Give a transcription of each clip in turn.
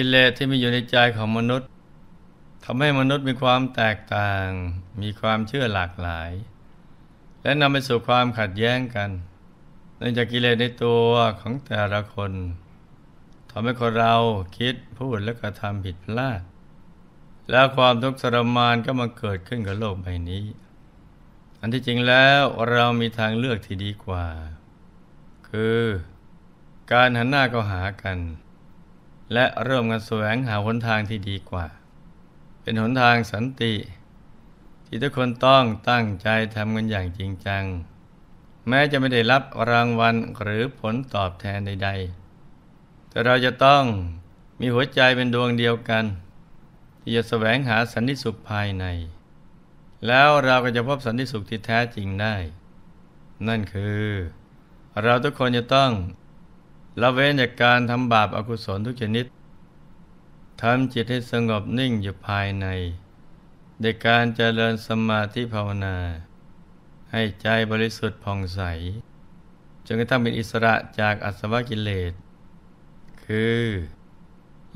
กิเลสที่มีอยู่ในใจของมนุษย์ทำให้มนุษย์มีความแตกต่าง มีความเชื่อหลากหลาย และนำไปสู่ความขัดแย้งกัน เนื่องจากกิเลสในตัวของแต่ละคนทำให้คนเราคิดพูดและกระทำผิดพลาด แล้วความทุกข์ทรมานก็มาเกิดขึ้นกับโลกใบนี้ อันที่จริงแล้วเรามีทางเลือกที่ดีกว่า คือการหันหน้าก็หากันและเริ่มกันแสวงหาหนทางที่ดีกว่า เป็นหนทางสันติ ที่ทุกคนต้องตั้งใจทำกันอย่างจริงจัง แม้จะไม่ได้รับรางวัล หรือผลตอบแทนใดๆ แต่เราจะต้องมีหัวใจเป็นดวงเดียวกัน ที่จะแสวงหาสันติสุขภายใน แล้วเราก็จะพบสันติสุขที่แท้จริงได้ นั่นคือ เราทุกคนจะต้องละเว้นจากการทำบาปอากุศลทุกชนิด ทำจิตให้สงบนิ่งอยู่ภายใน โดยการเจริญสมาธิภาวนา ให้ใจบริสุทธิ์ผ่องใส จนกระทั่งเป็นอิสระจากอสวกิเลส คือ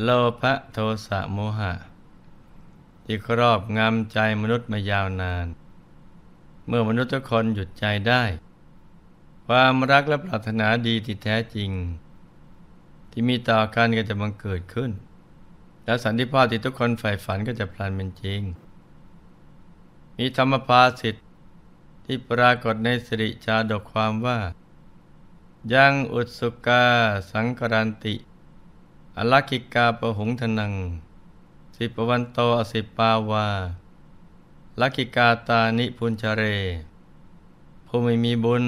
โลภะโทสะโมหะ ที่ครอบงำใจมนุษย์มายาวนาน เมื่อมนุษย์ทุกคนหยุดใจได้ ความรักและปรารถนาดีที่แท้จริงที่มีต่อกันก็จะบังเกิดขึ้น และสันติภาพที่ทุกคนใฝ่ฝันก็จะพลันเป็นจริง มีธรรมภาสิทธิ์ที่ปรากฏในสิริจาดกความว่า ยังอุตสุกาสังกรันติ อลักิกาประหงทนัง สิปวันโตอสิปาวาลักิกาตานิพุญชเร ผู้ไม่มีบุญ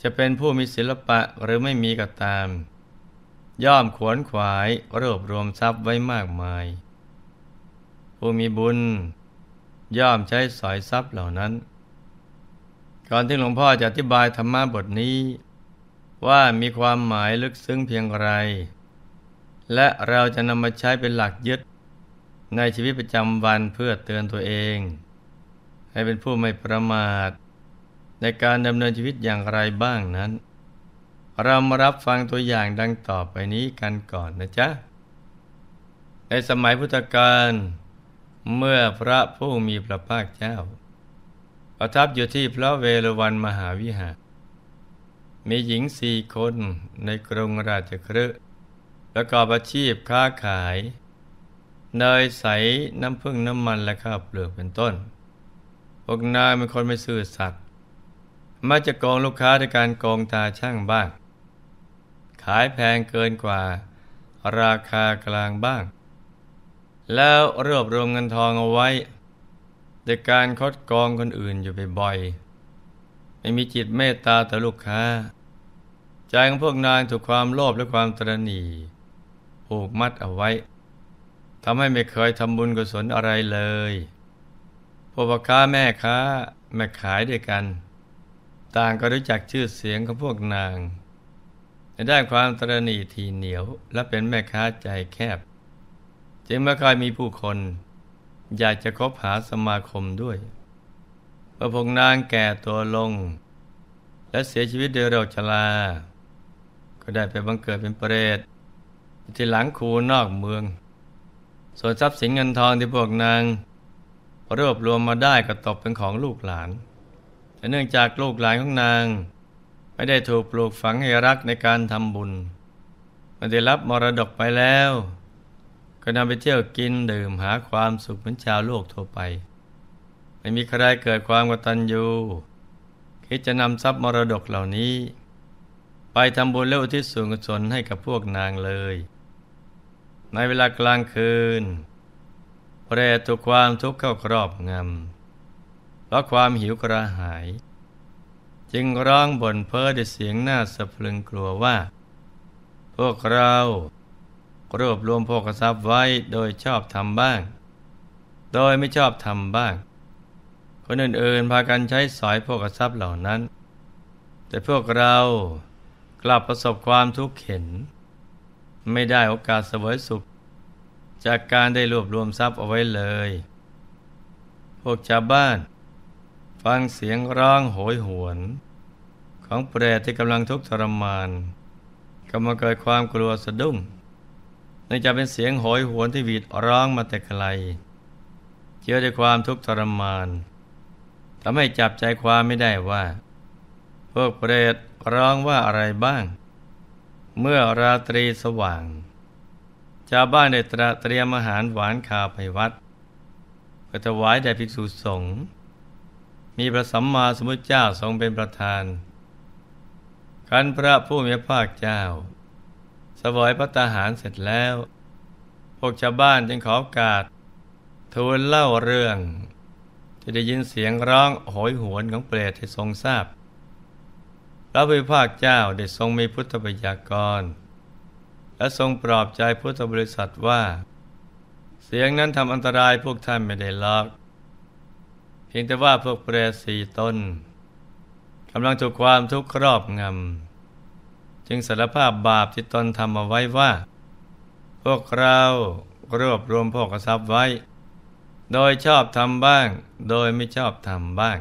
จะเป็นผู้มีศิลปะหรือไม่มีก็ตามย่อมขวนขวายรวบรวมทรัพย์ไว้มากมาย ผู้มีบุญ ย่อมใช้สอยทรัพย์เหล่านั้น ก่อนที่หลวงพ่อจะอธิบายธรรมะบทนี้ ว่ามีความหมายลึกซึ้งเพียงไรและเราจะนำมาใช้เป็นหลักยึดในชีวิตประจำวันเพื่อเตือนตัวเอง ให้เป็นผู้ไม่ประมาท ในการดำเนินชีวิตอย่างไรบ้างนั้นเรามารับฟังตัวอย่างดังต่อไปนี้กันก่อนนะจ๊ะในสมัยพุทธกาลเมื่อพระผู้มีพระภาคเจ้า ประทับอยู่ที่พระเวรวันมหาวิหารมีหญิงสี่คนในกรุงราชครือประกอบอาชีพค้าขายเนยใสน้ำผึ้งน้ำมันและข้าวเปลือกเป็นต้น พวกนายเป็นคนไม่ซื่อสัตย์มักจะกองลูกค้าด้วยการกองตาช่างบ้างขายแพงเกินกว่าราคากลางบ้าง แล้วรวบรวมเงินทองเอาไว้ด้วยการคดกองคนอื่นอยู่บ่อยๆไม่มีจิตเมตตาต่อลูกค้าใจของพวกนางถูกความโลภและความตรณีผูกมัดเอาไว้ทำให้ไม่เคยทำบุญกุศลอะไรเลยพวกพ่อค้าแม่ค้าแม่ขายด้วยกัน ต่างก็รู้จักชื่อเสียงของพวกนางในด้านความตรณีทีเหนียวและเป็นแม่ค้าใจแคบ จึงไม่ค่อยมีผู้คน อยากจะคบหาสมาคมด้วยเมื่อพงนางแก่ตัวลง และเสียชีวิตโดยเร็วชราก็ได้ไปบังเกิดเป็นเปรตที่หลังคูนอกเมืองส่วนทรัพย์สินเงินทองที่พวกนางรวบรวมมาได้ก็ตกเป็นของลูกหลานแต่เนื่องจากลูกหลานของนางไม่ได้ถูกปลูกฝังให้รักในการทำบุญ มันได้รับมรดกไปแล้ว ก็นำไปเที่ยวกินดื่มหาความสุขเหมือนชาวโลกทั่วไป ไม่มีใครเกิดความกตัญญูคิดจะนำทรัพย์มรดกเหล่านี้ ไปทำบุญแลวอุทิศส่วนกุศลให้กับพวกนางเลย ในเวลากลางคืนเปรตัวความทุกข์เข้าครอบงำเพราะความหิวกระหายจึงร้องบ่นเพ้อด้วยเสียงหน้าสะพรึงกลัวว่า พวกเรารวบรวมโวกทรัพย์ไว้โดยชอบทำบ้าง โดยไม่ชอบทำบ้าง คนอื่นๆพากันใช้สอยโวกทรัพย์เหล่านั้น แต่พวกเรากลับประสบความทุกข์เข็นไม่ได้โอกาสเสวยสุขจากการได้รวบรวมทรัพย์เอาไว้เลย พวกชาวบ้านฟังเสียงร้องโหยหวน ของเปรตที่กำลังทุกข์ทรมานก็มาเกิดความกลัวสะดุ้งเนื่องจากเป็นเสียงโหยหวนที่วีดร้องมาแต่ไกลเชื่อด้วยความทุกข์ทรมานทำให้จับใจความไม่ได้ว่า พวกเปรตร้องว่าอะไรบ้าง เมื่อราตรีสว่างชาวบ้านได้ตระเตรียมอาหารหวานข้าวไปวัดเพื่อถวายแด่ภิกษุสงฆ์มีพระสัมมาสมัมพุทธเจ้าทรงเป็นประธานคันพระผู้มีภาคเจ้าสวยพระตาหารเสร็จแล้ว พวกชาวบ้านจึงขอกาดทูลเล่าเรื่อง จะได้ยินเสียงร้องโหยหวนของเปรตให้ทรงทราบพระผู้ภาคเจ้าได้ทรงมีพุทธบัญญัติกรและทรงปลอบใจพุทธบริษัทว่า เสียงนั้นทำอันตรายพวกท่านไม่ได้ลอกพียงแต่ว่าพวกเปรตสี่ตนกำลังถูกความทุกข์ครอบงำจึงสารภาพบาปที่ตนทำเอาไว้ว่า พวกเรารวบรวมพวกทรัพย์ไว้ โดยชอบทำบ้าง โดยไม่ชอบทำบ้าง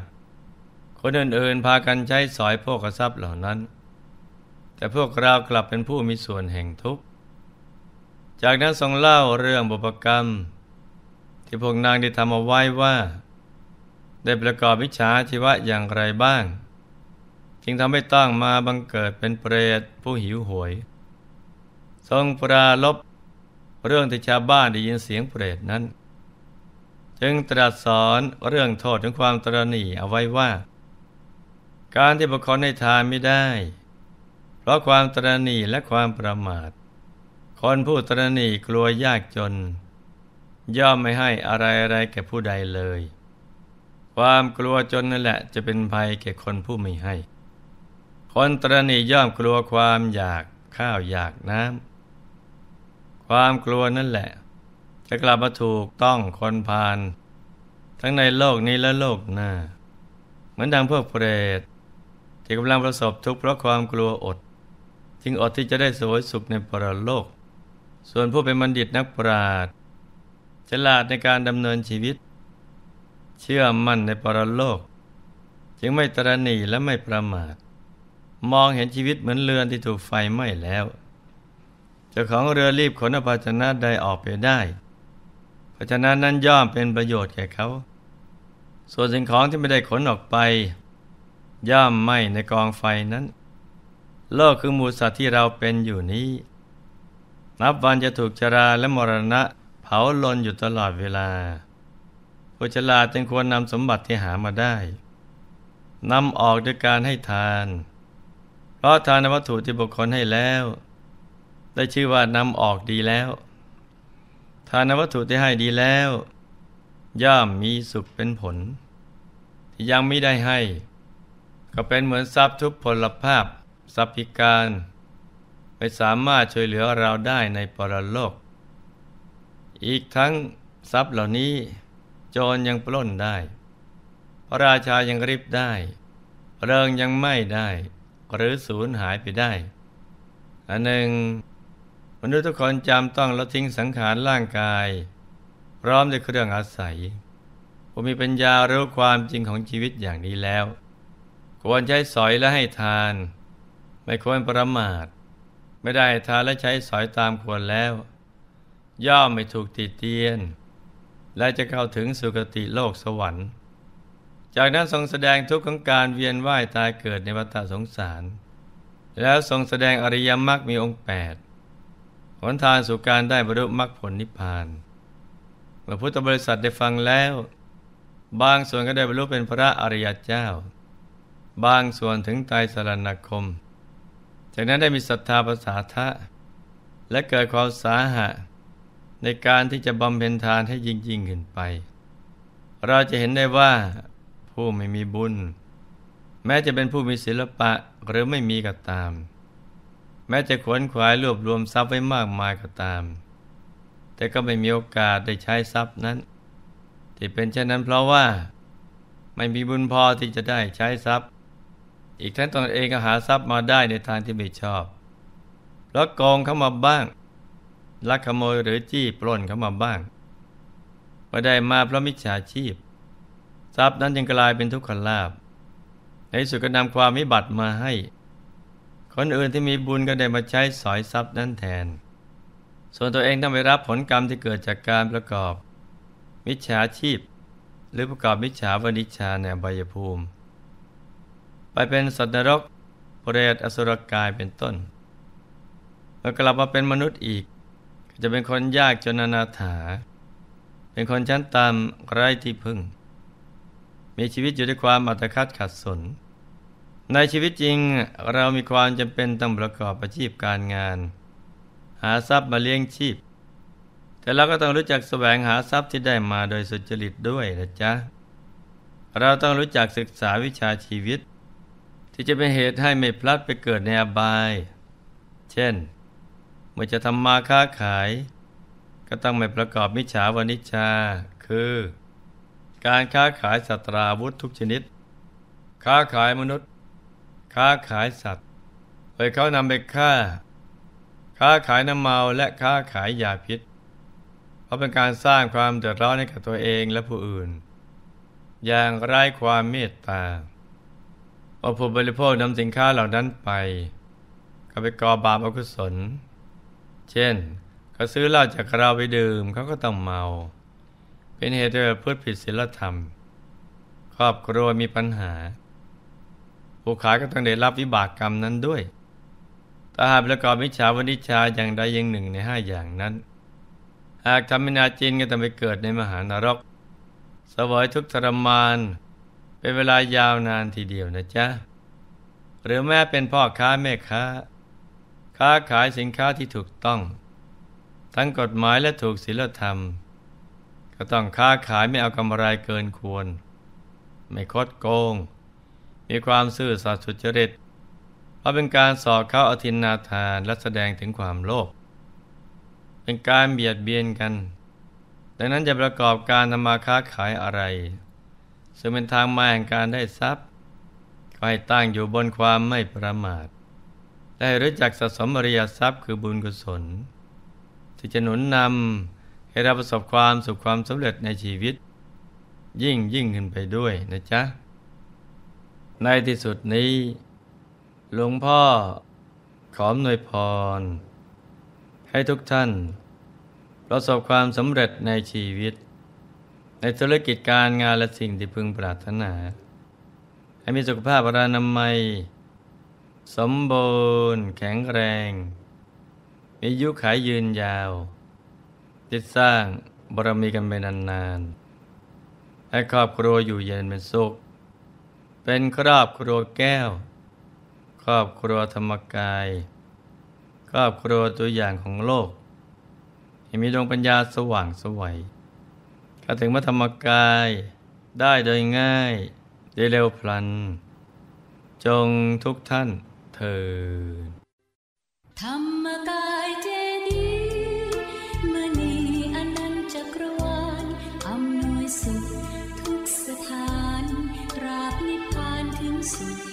คนอื่นๆพากันใช้สอยพวกทรัพย์เหล่านั้น แต่พวกเรากลับเป็นผู้ มีส่วนแห่งทุกข์ จากนั้นทรงเล่าเรื่องบุปกรรม ที่พวกนางได้ทำเอาไว้ว่าได้ประกอบวิชาชีวะอย่างไรบ้าง จึงทำให้ต้องมาบังเกิดเป็นเปรตผู้หิวโหวยทรงปราลบเรื่องที่ชาวบ้านได้ยินเสียงเปรตนั้น จึงตรัสสอนเรื่องโทษของความตรณีเอาไว้ว่า การที่บุคคลให้ทานไม่ได้ เพราะความตรณีและความประมาท คนผู้ตรณีกลัวยากจน ย่อมไม่ให้อะไรอะไรแก่ผู้ใดเลยความกลัวจนนั่นแหละจะเป็นภัยแก่คนผู้ไม่ให้ คนตรณีย่อมกลัวความอยากข้าวอยากน้ำ ความกลัวนั่นแหละ จะกลับมาถูกต้องคนพาลทั้งในโลกนี้และโลกหน้า เหมือนดังพวกเปรตที่กำลังประสบทุกข์เพราะความกลัวอดจึงอดที่จะได้สวยสุขในปรโลก ส่วนผู้เป็นบัณฑิตนักปราชญ์ฉลาดในการดำเนินชีวิตเชื่อมั่นในปรโลกจึงไม่ตรณีและไม่ประมาท มองเห็นชีวิตเหมือนเรือนที่ถูกไฟไหม้แล้วเจ้าของเรือรีบขนภาชนะใดออกไปได้ภาชนะนั้นย่อมเป็นประโยชน์แก่เขา ส่วนสิ่งของที่ไม่ได้ขนออกไปย่อมไหม้ในกองไฟนั้น โลกคือมูสัตว์ที่เราเป็นอยู่นี้ นับวันจะถูกจราและมรณะ เผาลนอยู่ตลอดเวลาค้ฉลาดจึงควรนำสมบัติที่หามาได้นำออกด้วยการให้ทาน เพราะทานวัตถุที่บุคคลให้แล้ว ได้ชื่อว่านำออกดีแล้ว ทานวัตถุที่ให้ดีแล้ว ย่อมมีสุขเป็นผล ที่ยังไม่ได้ให้ ก็เป็นเหมือนทรัพย์ทุพพลภาพทรัพย์พิการไม่สามารถช่วยเหลือเราได้ในปรโลก อีกทั้งทรัพย์เหล่านี้จรยังปล้นได้ พระราชายังริบได้ เริงยังไม่ได้ หรือสูญหายไปได้ อันหนึ่งมนุษย์ทุกคนจำต้องละทิ้งสังขารร่างกาย พร้อมด้วยเครื่องอาศัย ผู้มีปัญญารู้ความจริงของชีวิตอย่างนี้แล้ว ควรใช้สอยและให้ทาน ไม่ควรประมาท ไม่ได้ทานและใช้สอยตามควรแล้ว ย่อมไม่ถูกติดเตียนและจะเข้าถึงสุคติโลกสวรรค์ จากนั้นทรงแสดงทุกข์ของการเวียนว่ายตายเกิดในวัฏสงสาร แล้วทรงแสดงอริยมรรคมีองค์แปดหนทางสู่การได้บรรลุมรรคผลนิพพาน เมื่อพุทธบริษัทได้ฟังแล้ว บางส่วนก็ได้บรรลุเป็นพระอริยเจ้า บางส่วนถึงตายสรณคม จากนั้นได้มีศรัทธาภาษาทะและเกิดความสาหะในการที่จะบำเพ็ญทานให้ยิ่งยิ่งขึ้นไป เราจะเห็นได้ว่าผู้ไม่มีบุญ แม้จะเป็นผู้มีศิลปะหรือไม่มีก็ตาม แม้จะขวนขวายรวบรวมทรัพย์ไว้มากมายก็ตาม แต่ก็ไม่มีโอกาสได้ใช้ทรัพย์นั้น ที่เป็นเช่นนั้นเพราะว่าไม่มีบุญพอที่จะได้ใช้ทรัพย์ อีกทั้งตนเองก็หาทรัพย์มาได้ในทางที่ไม่ชอบ แล้วกองเข้ามาบ้างลักขโมยหรือจี้ปล้นเข้ามาบ้างไม่ได้มาเพราะมิจฉาชีพ ทรัพย์นั้นยังกลายเป็นทุกขลาภในสุดก็นำความวิบัติมาให้ คนอื่นที่มีบุญก็ได้มาใช้สอยทรัพย์นั้นแทน ส่วนตัวเองต้องไปรับผลกรรมที่เกิดจากการประกอบมิจฉาชีพ หรือประกอบมิจฉาวณิชาในบายภูมิ ไปเป็นสัตว์นรกเปรตอสุรกายเป็นต้นแล้วกลับมาเป็นมนุษย์อีกจะเป็นคนยากจนอนาถา เป็นคนชั้นต่ำไร้ที่พึ่ง มีชีวิตอยู่ด้วยความอัตคัดขัดสน ในชีวิตจริงเรามีความจำเป็นต้องประกอบอาชีพการงาน หาทรัพย์มาเลี้ยงชีพ แต่เราก็ต้องรู้จักแสวงหาทรัพย์ที่ได้มาโดยสุจริต ด้วยนะจ๊ะ เราต้องรู้จักศึกษาวิชาชีวิต ที่จะเป็นเหตุให้ไม่พลัดไปเกิด ในอบาย เช่นเมื่อจะทำมาค้าขาย ก็ต้องไม่ประกอบมิจฉาวณนิชา คือ การค้าขายสัตราวุธทุกชนิด ค้าขายมนุษย์ ค้าขายสัตว์โดยเขานำไปฆ่า ค้าขายน้ำเมาและค้าขายยาพิษ เพราะเป็นการสร้างความเดือดร้อนให้กับตัวเองและผู้อื่น อย่างไร้ความเมตตาพอผู้บริโภคนำสินค้าเหล่านั้นไปก็ไปก่อบาปอกุศลเช่นเขาซื้อเหล้าจากเราไปดื่มเขาก็ต้องเมา เป็นเหตุให้พื่อผิดศีลธรรม ครอบครัวมีปัญหา ผู้ขายก็ต้องได้รับวิบากกรรมนั้นด้วย ถ้าหากประกอบวิชาวณิชาอย่างใดอย่างหนึ่งในห้าอย่างนั้น หากทำมินาจินก็จะไปเกิดในมหานรกสวยทุกทรมาน เป็นเวลายาวนานทีเดียวนะจ๊ะ หรือแม่เป็นพ่อค้าแม่ค้าค้าขายสินค้าที่ถูกต้อง ทั้งกฎหมายและถูกศีลธรรม ก็ต้องค้าขายไม่เอากำไรเกินควร ไม่คดโกง มีความซื่อสัตย์สุจริตเพราะเป็นการสอดเข้าอธินาทานและแสดงถึงความโลภเป็นการเบียดเบียนกันดังนั้นจะประกอบการทำมาค้าขายอะไร ซึ่งเป็นทางมาแห่งการได้ทรัพย์ ก็ให้ตั้งอยู่บนความไม่ประมาทได้รู้จักสะสมอริยทรัพย์คือบุญกุศลที่จะหนุนนำ ให้เราประสบความสุขความสำเร็จในชีวิต ยิ่งยิ่งขึ้นไปด้วยนะจ๊ะ ในที่สุดนี้หลวงพ่อขอหนวยพร ให้ทุกท่าน ประสบความสำเร็จในชีวิต ในธุรกิจการงานและสิ่งที่พึงปรารถนา ให้มีสุขภาพรานามัยสมบูรณ์แข็งแรง มียุขายยืนยาวจิตสร้างบารมีกันเป็นนานๆ ให้ครอบครัวอยู่เย็นเป็นสุข เป็นครอบครัวแก้ว ครอบครัวธรรมกาย ครอบครัวตัวอย่างของโลกให้มีดวงปัญญาสว่างสวัยกระถึงมาธรรมกายได้โดยง่ายได้เร็วพลัน จงทุกท่านเือธรรมกายเจดีมณีอนันจักรวาลอำนวยสุขทุกสถานราบนิพพานถึงสุด